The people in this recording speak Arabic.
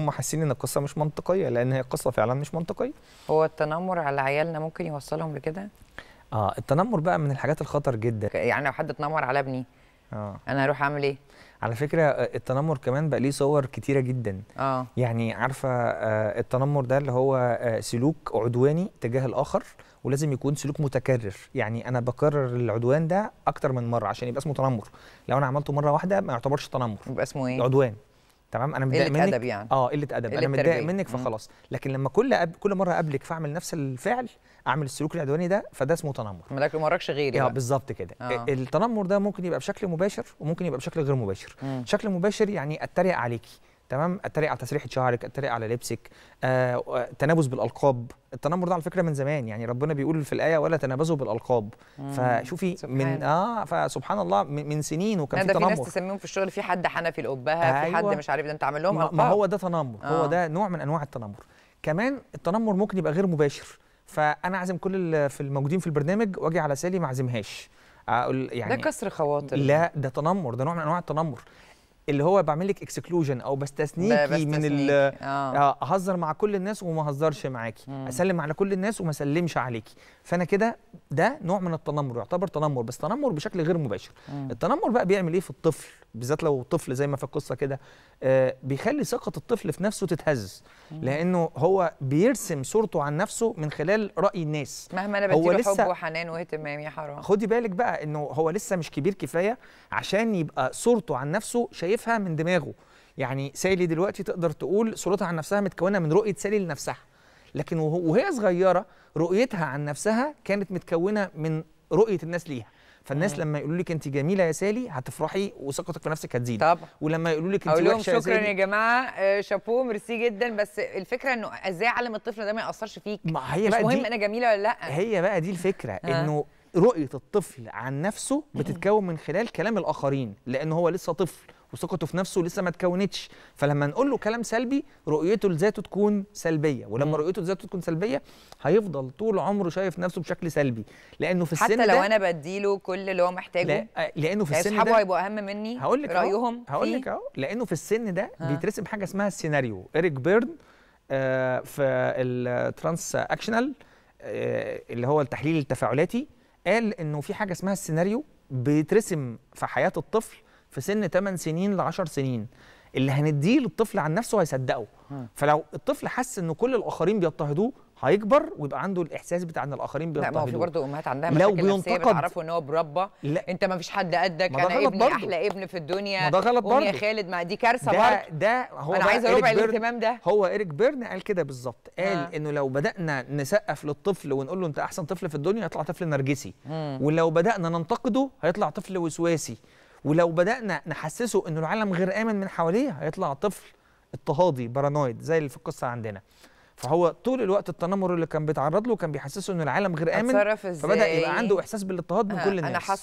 هم حاسين ان القصه مش منطقيه لان هي قصه فعلا مش منطقيه هو التنمر على عيالنا ممكن يوصلهم لكده اه التنمر بقى من الحاجات الخطر جدا يعني لو حد اتنمر على ابني آه. انا هروح اعمل ايه على فكره آه، التنمر كمان بقى ليه صور كتيره جدا آه. يعني عارفه آه، التنمر ده اللي هو آه، سلوك عدواني تجاه الاخر ولازم يكون سلوك متكرر يعني انا بكرر العدوان ده اكتر من مره عشان يبقى اسمه تنمر لو انا عملته مره واحده ما يعتبرش تنمر يبقى اسمه ايه عدوان تمام انا متضايق منك ادب يعني اه قله ادب انا متضايق منك فخلاص لكن لما كل أب... كل مره اقابلك فاعمل نفس الفعل اعمل السلوك العدواني ده فده اسمه تنمر ما وراكش غيري اه بالظبط كده آه. التنمر ده ممكن يبقى بشكل مباشر وممكن يبقى بشكل غير مباشر مم. شكل مباشر يعني اتريق عليكي تمام اتريق على تسريحه شعرك اتريق على لبسك آه،, آه، تنابز بالالقاب التنمر ده على فكره من زمان يعني ربنا بيقول في الايه ولا تنابزوا بالالقاب فشوفي سبحان. من اه فسبحان الله من, من سنين وكان في تنمر ده في ناس تسميهم في الشغل في حد حنفي الابهه آه في حد أيوة. مش عارف ده انت عامل لهم ما هو ده تنمر آه. هو ده نوع من انواع التنمر كمان التنمر ممكن يبقى غير مباشر فانا اعزم كل اللي في الموجودين في البرنامج واجي على سالي ما اعزمهاش اقول يعني ده كسر خواطر لا ده تنمر ده نوع من انواع التنمر اللي هو بعمل لك اكسكلوجن او بستثنيكي من ال آه. آه. اهزر مع كل الناس وما اهزرش معاكي اسلم على كل الناس وما اسلمش عليكي فانا كده ده نوع من التنمر يعتبر تنمر بس تنمر بشكل غير مباشر مم. التنمر بقى بيعمل ايه في الطفل بالذات لو طفل زي ما في القصه كده آه بيخلي ثقه الطفل في نفسه تتهز مم. لانه هو بيرسم صورته عن نفسه من خلال راي الناس مهما انا بديله لسه... حب وحنان واهتمام يا حرام خدي بالك بقى انه هو لسه مش كبير كفايه عشان يبقى صورته عن نفسه شايف شايفها من دماغه يعني سالي دلوقتي تقدر تقول صورتها عن نفسها متكونه من رؤيه سالي لنفسها لكن وهي صغيره رؤيتها عن نفسها كانت متكونه من رؤيه الناس ليها فالناس مم. لما يقولوا لك انت جميله يا سالي هتفرحي وثقتك في نفسك هتزيد طبعا ولما يقولوا لك انت وحشه شكرا يا, جماعه آه، شابوه ميرسي جدا بس الفكره انه ازاي اعلم الطفل ده ما ياثرش فيك ما هي مش بقى مهم انا جميله ولا لا هي بقى دي الفكره آه. انه رؤيه الطفل عن نفسه بتتكون من خلال كلام الاخرين لان هو لسه طفل وثقته في نفسه لسه ما تكونتش فلما نقول له كلام سلبي رؤيته لذاته تكون سلبيه ولما رؤيته لذاته تكون سلبيه هيفضل طول عمره شايف نفسه بشكل سلبي لانه في السن حتى لو انا بديله كل اللي هو محتاجه لا لانه في السن ده هيبقوا اهم مني هقول لك رايهم هقول لك اهو لانه في السن ده بيترسم حاجه اسمها السيناريو ايريك بيرن آه في الترانس اكشنال آه اللي هو التحليل التفاعلاتي قال انه في حاجه اسمها السيناريو بيترسم في حياه الطفل في سن 8 سنين ل 10 سنين اللي هنديه للطفل عن نفسه هيصدقه فلو الطفل حس ان كل الاخرين بيضطهدوه هيكبر ويبقى عنده الاحساس بتاع ان الاخرين بيضطهدوه لا ما هو في برضه امهات عندها مشاكل لو بينتقد بتعرفوا ان هو بربى انت ما فيش حد قدك انا ابني برضو. احلى ابن في الدنيا ما ده غلط برضه يا خالد ما دي كارثه ده, ده هو انا عايز ربع الاهتمام ده هو ايريك بيرن قال كده بالظبط قال آه. انه لو بدانا نسقف للطفل ونقول له انت احسن طفل في الدنيا هيطلع طفل نرجسي ولو بدانا ننتقده هيطلع طفل وسواسي ولو بدانا نحسسه ان العالم غير امن من حواليه هيطلع طفل اضطهادي بارانويد زي اللي في القصه عندنا فهو طول الوقت التنمر اللي كان بيتعرض له كان بيحسسه ان العالم غير امن فبدا يبقى عنده احساس بالاضطهاد من آه، كل الناس